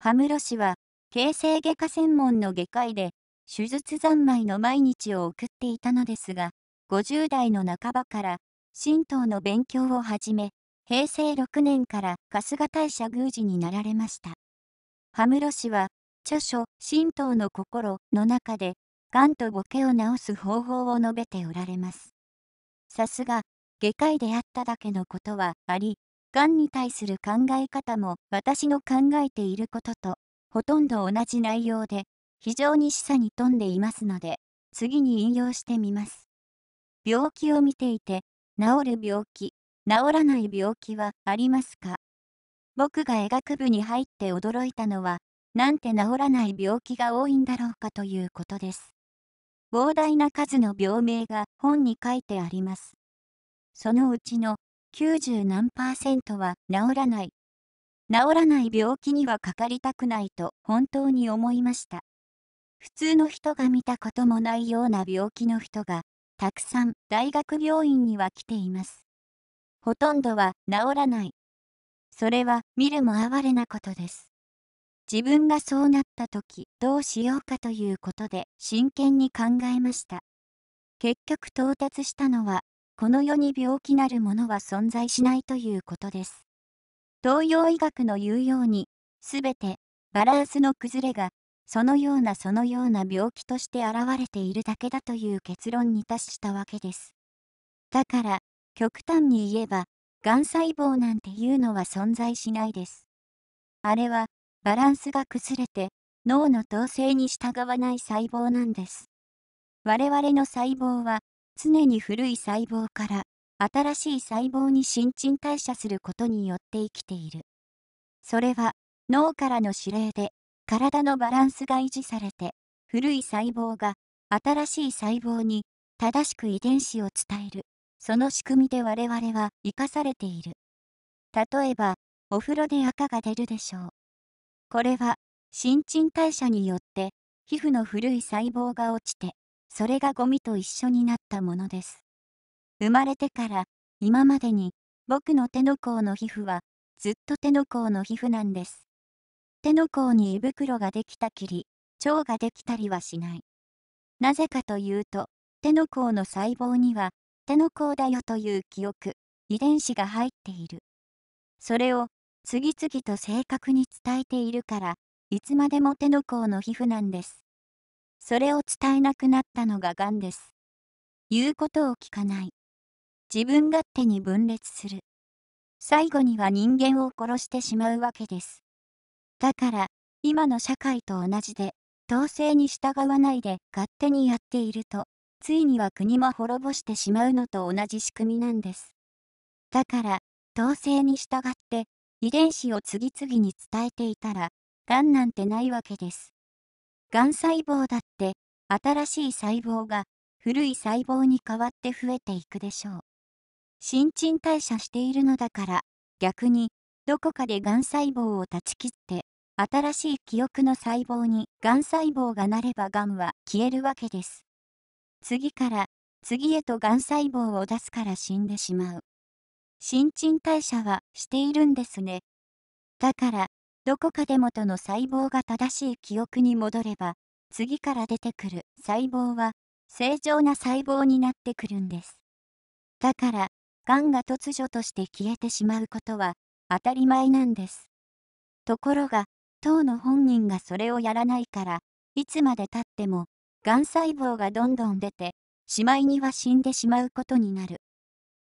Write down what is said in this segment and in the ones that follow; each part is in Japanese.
羽室氏は、形成外科専門の外科医で、手術三昧の毎日を送っていたのですが、50代の半ばから、神道の勉強を始め、平成6年から春日大社宮司になられました。羽室氏は、著書、神道の心の中で、がんとボケを治す方法を述べておられます。さすが、外科医であっただけのことはあり、がんに対する考え方も私の考えていることとほとんど同じ内容で非常に示唆に富んでいますので次に引用してみます。病気を見ていて治る病気治らない病気はありますか僕が医学部に入って驚いたのはなんて治らない病気が多いんだろうかということです。膨大な数の病名が本に書いてあります。そのうちの90何パーセントは治らない。治らない病気にはかかりたくないと本当に思いました。普通の人が見たこともないような病気の人が、たくさん大学病院には来ています。ほとんどは治らない。それは見るも哀れなことです。自分がそうなった時どうしようかということで真剣に考えました。結局到達したのはこの世に病気なるものは存在しないということです。東洋医学の言うように、すべてバランスの崩れが、そのようなそのような病気として現れているだけだという結論に達したわけです。だから、極端に言えば、がん細胞なんていうのは存在しないです。あれは、バランスが崩れて、脳の統制に従わない細胞なんです。我々の細胞は、常に古い細胞から新しい細胞に新陳代謝することによって生きている。それは脳からの指令で体のバランスが維持されて古い細胞が新しい細胞に正しく遺伝子を伝えるその仕組みで我々は生かされている例えばお風呂で赤が出るでしょうこれは新陳代謝によって皮膚の古い細胞が落ちてそれがゴミと一緒になったものです。生まれてから今までに僕の手の甲の皮膚はずっと手の甲の皮膚なんです。手の甲に胃袋ができたきり、腸ができたりはしない。なぜかというと、手の甲の細胞には、手の甲だよという記憶、遺伝子が入っている。それを次々と正確に伝えているから、いつまでも手の甲の皮膚なんです。それを伝えなくなったのが癌です。言うことを聞かない。自分勝手に分裂する。最後には人間を殺してしまうわけです。だから、今の社会と同じで、統制に従わないで勝手にやっていると、ついには国も滅ぼしてしまうのと同じ仕組みなんです。だから、統制に従って、遺伝子を次々に伝えていたら、癌なんてないわけです。がん細胞だって新しい細胞が古い細胞に変わって増えていくでしょう。新陳代謝しているのだから逆にどこかでがん細胞を断ち切って新しい記憶の細胞にがん細胞がなればがんは消えるわけです。次から次へとがん細胞を出すから死んでしまう。新陳代謝はしているんですね。だからどこかで元の細胞が正しい記憶に戻れば、次から出てくる細胞は正常な細胞になってくるんです。だから、がんが突如として消えてしまうことは当たり前なんです。ところが、当の本人がそれをやらないから、いつまでたっても、がん細胞がどんどん出て、しまいには死んでしまうことになる。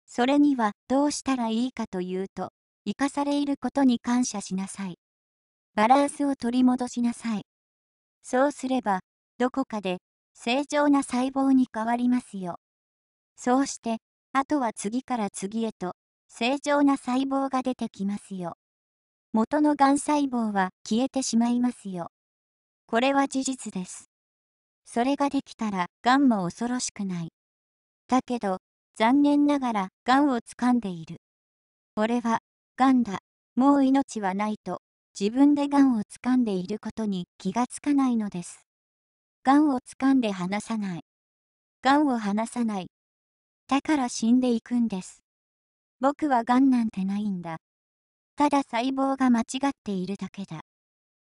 それにはどうしたらいいかというと、生かされいることに感謝しなさい。バランスを取り戻しなさい。そうすれば、どこかで正常な細胞に変わりますよ。そうして、あとは次から次へと正常な細胞が出てきますよ。元のがん細胞は消えてしまいますよ。これは事実です。それができたら、がんも恐ろしくない。だけど、残念ながら、がんを掴んでいる。俺は、がんだ、もう命はないと自分でがんをつかんでいることに気がつかないのです。がんをつかんで離さない。がんを離さない。だから死んでいくんです。僕はがんなんてないんだ。ただ細胞が間違っているだけだ。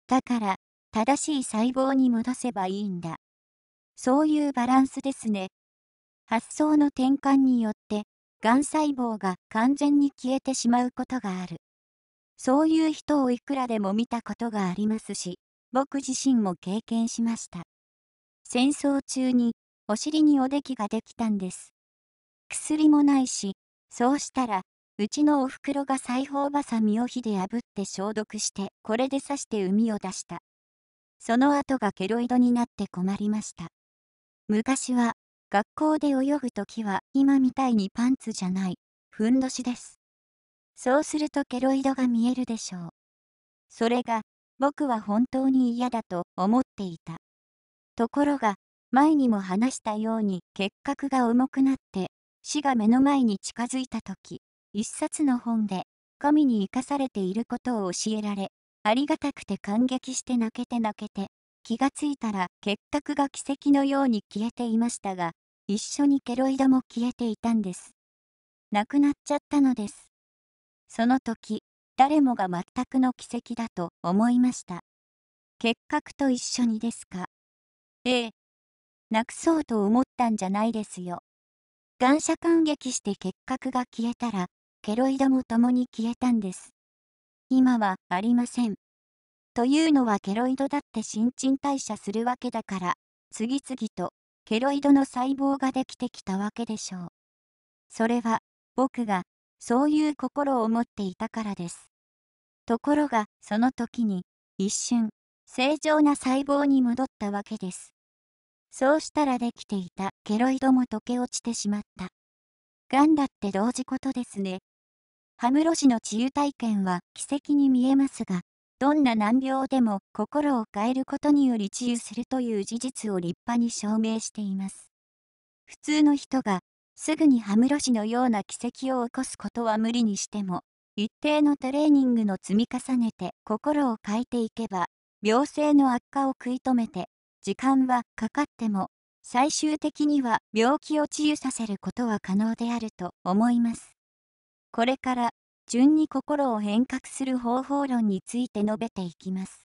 だから、正しい細胞に戻せばいいんだ。そういうバランスですね。発想の転換によって、がん細胞が完全に消えてしまうことがある。そういう人をいくらでも見たことがありますし、僕自身も経験しました。戦争中にお尻におできができたんです。薬もないし、そうしたら、うちのおふくろが裁縫ばさみを火で破って消毒して、これで刺して膿を出した。その後がケロイドになって困りました。昔は、学校で泳ぐときは今みたいにパンツじゃない、ふんどしです。そうするとケロイドが見えるでしょう。それが、僕は本当に嫌だと思っていた。ところが、前にも話したように結核が重くなって、死が目の前に近づいた時、一冊の本で、神に生かされていることを教えられ、ありがたくて感激して泣けて泣けて、気がついたら結核が奇跡のように消えていましたが、一緒にケロイドも消えていたんです。亡くなっちゃったのです。その時、誰もが全くの奇跡だと思いました。結核と一緒にですかええ。なくそうと思ったんじゃないですよ。がん感激して結核が消えたら、ケロイドも共に消えたんです。今はありません。というのはケロイドだって新陳代謝するわけだから、次々とケロイドの細胞ができてきたわけでしょう。それは、僕がそういう心を持っていたからです。ところが、その時に、一瞬、正常な細胞に戻ったわけです。そうしたらできていたケロイドも溶け落ちてしまった。がんだって同時ことですね。羽室氏の治癒体験は奇跡に見えますが、どんな難病でも心を変えることにより治癒するという事実を立派に証明しています。普通の人がすぐに羽室氏のような奇跡を起こすことは無理にしても、一定のトレーニングの積み重ねて心を変えていけば、病性の悪化を食い止めて、時間はかかっても、最終的には病気を治癒させることは可能であると思います。これから、順に心を変革する方法論について述べていきます。